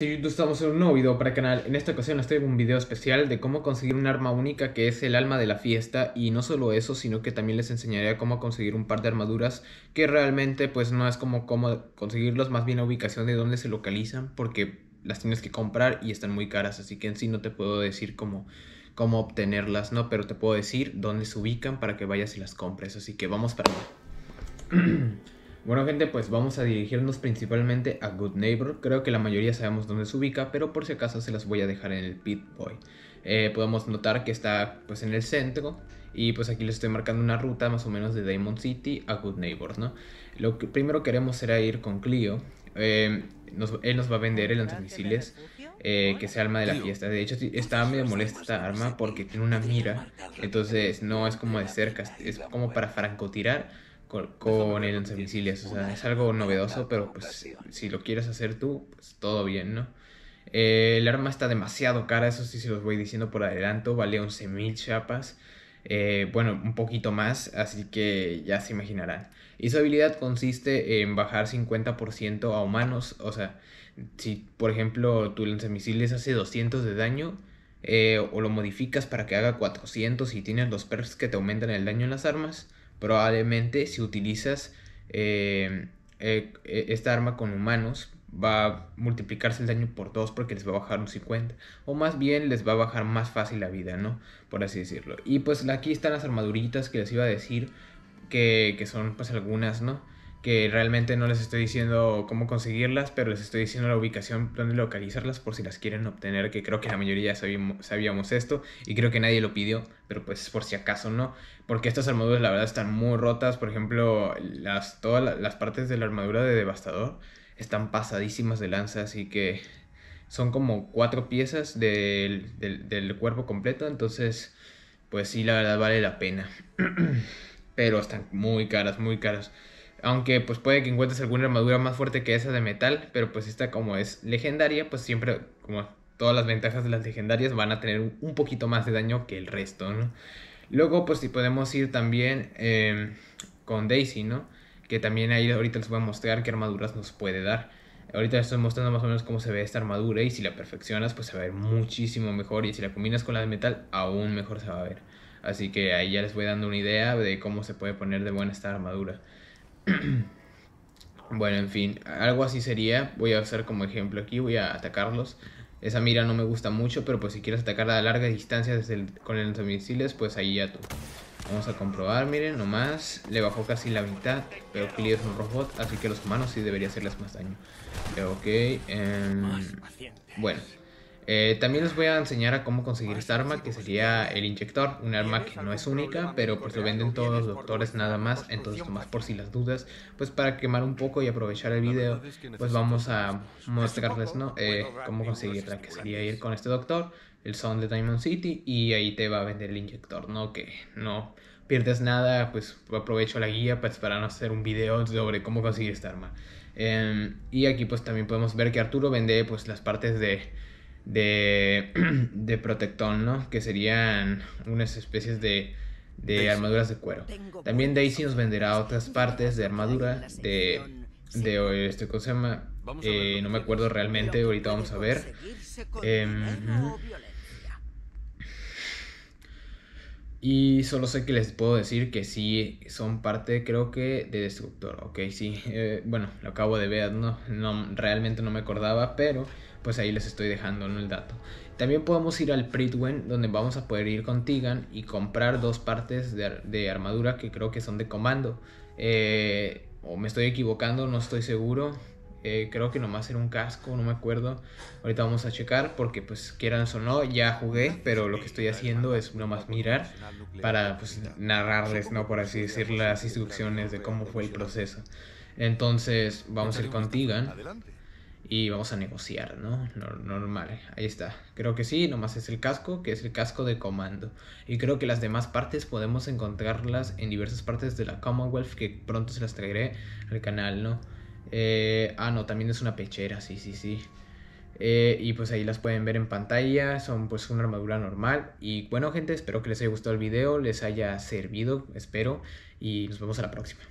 Sí, YouTube estamos en un nuevo video para el canal. En esta ocasión les traigo un video especial de cómo conseguir un arma única que es el alma de la fiesta y no solo eso, sino que también les enseñaré cómo conseguir un par de armaduras que realmente pues no es como cómo conseguirlos, más bien la ubicación de dónde se localizan porque las tienes que comprar y están muy caras, así que en sí no te puedo decir cómo cómo obtenerlas, no, pero te puedo decir dónde se ubican para que vayas y las compres, así que vamos para allá. Bueno gente, pues vamos a dirigirnos principalmente a Good Neighbor, creo que la mayoría sabemos dónde se ubica, pero por si acaso se las voy a dejar en el Pit Boy. Eh, podemos notar que está pues en el centro y pues aquí les estoy marcando una ruta más o menos de Diamond City a Good Neighbor, ¿no? Lo que primero queremos será ir con Clio, eh, él nos va a vender el lanzamisiles. Eh, que se alma de la fiesta. De hecho, está medio molesta esta arma porque tiene una mira, entonces no es como de cerca, es como para francotirar con, el lanzamisiles. O sea, es algo novedoso, pero pues si lo quieres hacer tú, pues todo bien, ¿no? Eh, el arma está demasiado cara, eso sí se los voy diciendo por adelanto, vale 11.000 chapas. Eh, bueno, un poquito más, así que ya se imaginarán. Y su habilidad consiste en bajar 50% a humanos, o sea, si por ejemplo tu lanzamisiles hace 200 de daño, eh, o lo modificas para que haga 400 y tienes los perks que te aumentan el daño en las armas, probablemente si utilizas eh, eh, eh, esta arma con humanos va a multiplicarse el daño por dos porque les va a bajar un 50 o más bien les va a bajar más fácil la vida, ¿no? Por así decirlo. Y pues aquí están las armaduritas que les iba a decir que, que son pues algunas, ¿no? que realmente no les estoy diciendo cómo conseguirlas, pero les estoy diciendo la ubicación de localizarlas por si las quieren obtener, que creo que la mayoría sabíamos, sabíamos esto y creo que nadie lo pidió, pero pues por si acaso no, porque estas armaduras la verdad están muy rotas, por ejemplo, las, todas las partes de la armadura de Devastador están pasadísimas de lanzas así que son como cuatro piezas del, del cuerpo completo, entonces pues sí, la verdad vale la pena. pero están muy caras, muy caras. Aunque pues puede que encuentres alguna armadura más fuerte que esa de metal, pero pues esta como es legendaria, pues siempre como todas las ventajas de las legendarias van a tener un poquito más de daño que el resto, ¿no? Luego pues si podemos ir también eh, con Daisy, ¿no? Que también ahí ahorita les voy a mostrar qué armaduras nos puede dar. Ahorita les estoy mostrando más o menos cómo se ve esta armadura y si la perfeccionas pues se va a ver muchísimo mejor y si la combinas con la de metal aún mejor se va a ver. Así que ahí ya les voy dando una idea de cómo se puede poner de buena esta armadura. bueno, en fin, algo así sería. Voy a hacer como ejemplo aquí, voy a atacarlos. Esa mira no me gusta mucho, pero pues si quieres atacar a larga distancia el, con el misiles, pues ahí ya tú. Vamos a comprobar, miren, nomás le bajó casi la mitad, pero Cleo es un robot, así que los humanos sí debería hacerles más daño. ok, em, bueno. Eh, también les voy a enseñar a cómo conseguir esta arma, que sería el inyector, un arma que no es única, pero pues lo venden todos los doctores nada más, entonces más por si las dudas, pues para quemar un poco y aprovechar el video, pues vamos a mostrarles ¿no? Eh, cómo conseguirla, que sería ir con este doctor, el son de Diamond City, y ahí te va a vender el inyector, ¿no? Que no pierdes nada, pues aprovecho la guía pues, para no hacer un video sobre cómo conseguir esta arma. Em, y aquí pues también podemos ver que Arturo vende pues las partes de de, de protectón, ¿no? Que serían unas especies de, de armaduras de cuero. También Daisy nos venderá otras partes de armadura de, de este llama Eh, no me acuerdo realmente, ahorita vamos a ver. Eh, y solo sé que les puedo decir que sí son parte, creo que, de Destructor. Ok, sí. Eh, bueno, lo acabo de ver, ¿no? no realmente no me acordaba, pero pues ahí les estoy dejando el dato. También podemos ir al Pritwen, donde vamos a poder ir con Tigan y comprar dos partes de, de armadura que creo que son de comando. Eh, o me estoy equivocando, no estoy seguro. Eh, creo que nomás era un casco, no me acuerdo. Ahorita vamos a checar porque pues quieran o no, ya jugué, pero lo que estoy haciendo es nomás mirar para pues narrarles, ¿no? Por así decir, las instrucciones de cómo fue el proceso. Entonces vamos a ir con Tigan y vamos a negociar, ¿no? Normal, ahí está. Creo que sí, nomás es el casco, que es el casco de comando. Y creo que las demás partes podemos encontrarlas en diversas partes de la Commonwealth que pronto se las traeré al canal, ¿no? Eh, ah, no, también es una pechera, sí, sí, sí. Eh, y pues ahí las pueden ver en pantalla, son pues una armadura normal. Y bueno gente, espero que les haya gustado el video, les haya servido, espero. Y nos vemos a la próxima.